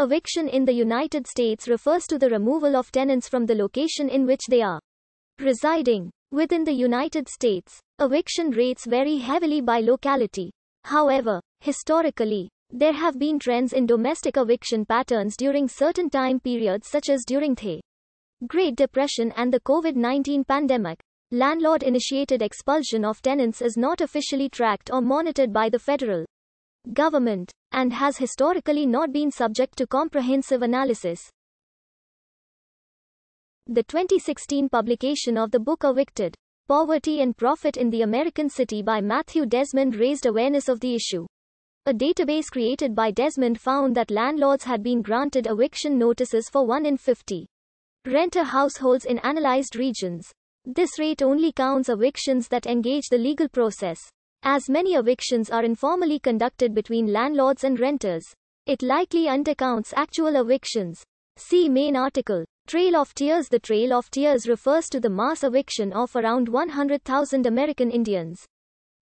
Eviction in the United States refers to the removal of tenants from the location in which they are residing. Within the United States, eviction rates vary heavily by locality. However, historically, there have been trends in domestic eviction patterns during certain time periods such as during the Great Depression and the COVID-19 pandemic. Landlord-initiated expulsion of tenants is not officially tracked or monitored by the federal government, and has historically not been subject to comprehensive analysis. The 2016 publication of the book Evicted, Poverty and Profit in the American City by Matthew Desmond raised awareness of the issue. A database created by Desmond found that landlords had been granted eviction notices for 1 in 50 renter households in analyzed regions. This rate only counts evictions that engage the legal process. As many evictions are informally conducted between landlords and renters, it likely undercounts actual evictions. See main article. Trail of Tears The Trail of Tears refers to the mass eviction of around 100,000 American Indians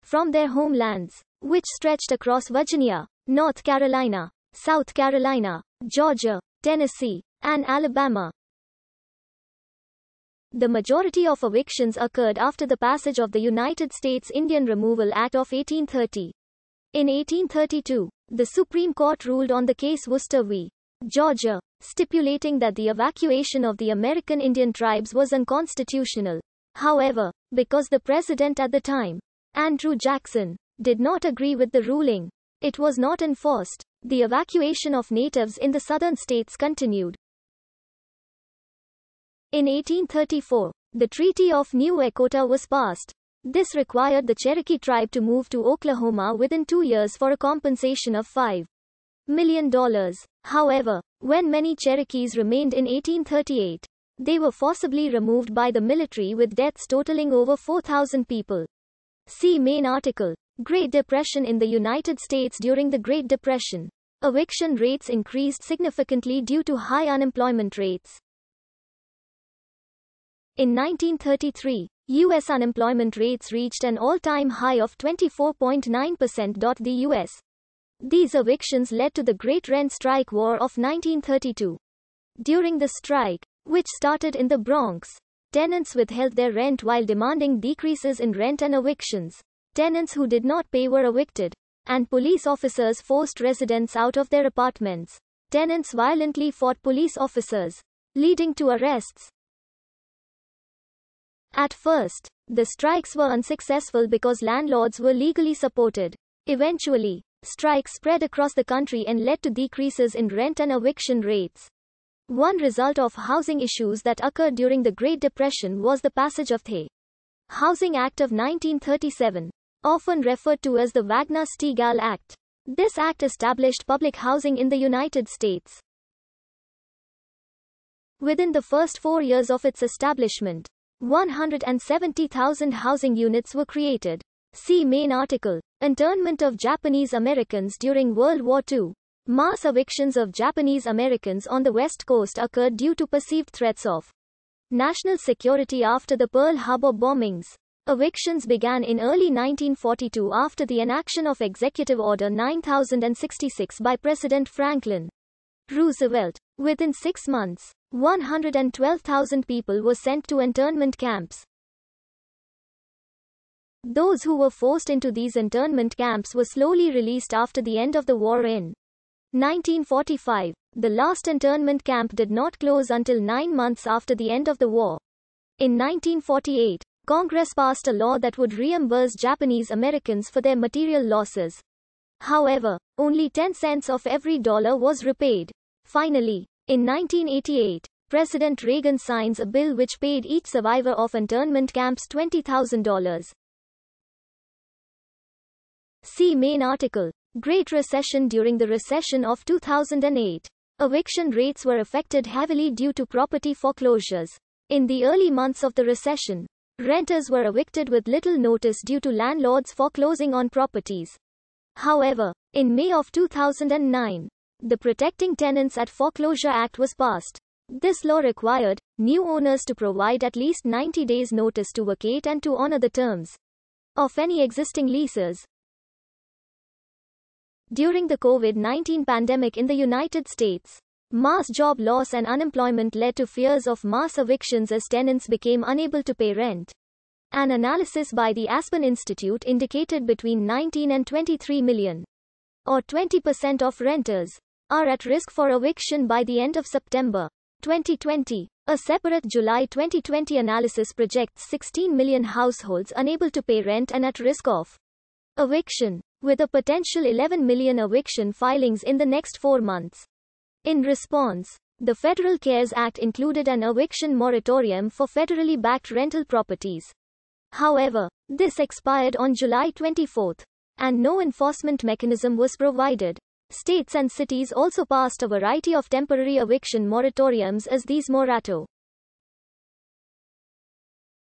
from their homelands, which stretched across Virginia, North Carolina, South Carolina, Georgia, Tennessee, and Alabama. The majority of evictions occurred after the passage of the United States Indian Removal Act of 1830. In 1832, the Supreme Court ruled on the case Worcester v. Georgia, stipulating that the evacuation of the American Indian tribes was unconstitutional. However, because the president at the time, Andrew Jackson, did not agree with the ruling, it was not enforced. The evacuation of natives in the southern states continued. In 1834, the Treaty of New Ekota was passed. This required the Cherokee tribe to move to Oklahoma within two years for a compensation of $5 million. However, when many Cherokees remained in 1838, they were forcibly removed by the military with deaths totaling over 4,000 people. See main article. Great Depression in the United States During the Great Depression, eviction rates increased significantly due to high unemployment rates. In 1933, U.S. unemployment rates reached an all-time high of 24.9%. The U.S. These evictions led to the Great Rent Strike War of 1932. During the strike, which started in the Bronx, tenants withheld their rent while demanding decreases in rent and evictions. Tenants who did not pay were evicted, and police officers forced residents out of their apartments. Tenants violently fought police officers, leading to arrests. At first, the strikes were unsuccessful because landlords were legally supported. Eventually, strikes spread across the country and led to decreases in rent and eviction rates. One result of housing issues that occurred during the Great Depression was the passage of the Housing Act of 1937, often referred to as the Wagner-Stegall Act. This act established public housing in the United States. Within the first four years of its establishment, 170,000 housing units were created. See main article. Internment of Japanese Americans during World War II. Mass evictions of Japanese Americans on the West Coast occurred due to perceived threats of national security after the Pearl Harbor bombings. Evictions began in early 1942 after the enaction of Executive Order 9066 by President Franklin. Roosevelt. Within six months, 112,000 people were sent to internment camps. Those who were forced into these internment camps were slowly released after the end of the war in 1945. The last internment camp did not close until nine months after the end of the war. In 1948, Congress passed a law that would reimburse Japanese Americans for their material losses. However, only 10 cents of every dollar was repaid. Finally, in 1988, President Reagan signs a bill which paid each survivor of internment camps $20,000. See main article. Great Recession During the recession of 2008, eviction rates were affected heavily due to property foreclosures. In the early months of the recession, renters were evicted with little notice due to landlords foreclosing on properties. However, in May of 2009, the Protecting Tenants at Foreclosure Act was passed. This law required new owners to provide at least 90 days notice to vacate and to honor the terms of any existing leases. During the COVID-19 pandemic in the United States, mass job loss and unemployment led to fears of mass evictions as tenants became unable to pay rent. An analysis by the Aspen Institute indicated between 19 and 23 million, or 20% of renters, are at risk for eviction by the end of September 2020. A separate July 2020 analysis projects 16 million households unable to pay rent and at risk of eviction, with a potential 11 million eviction filings in the next four months. In response, the Federal CARES Act included an eviction moratorium for federally backed rental properties. However, this expired on July 24, and no enforcement mechanism was provided. States and cities also passed a variety of temporary eviction moratoriums as these morato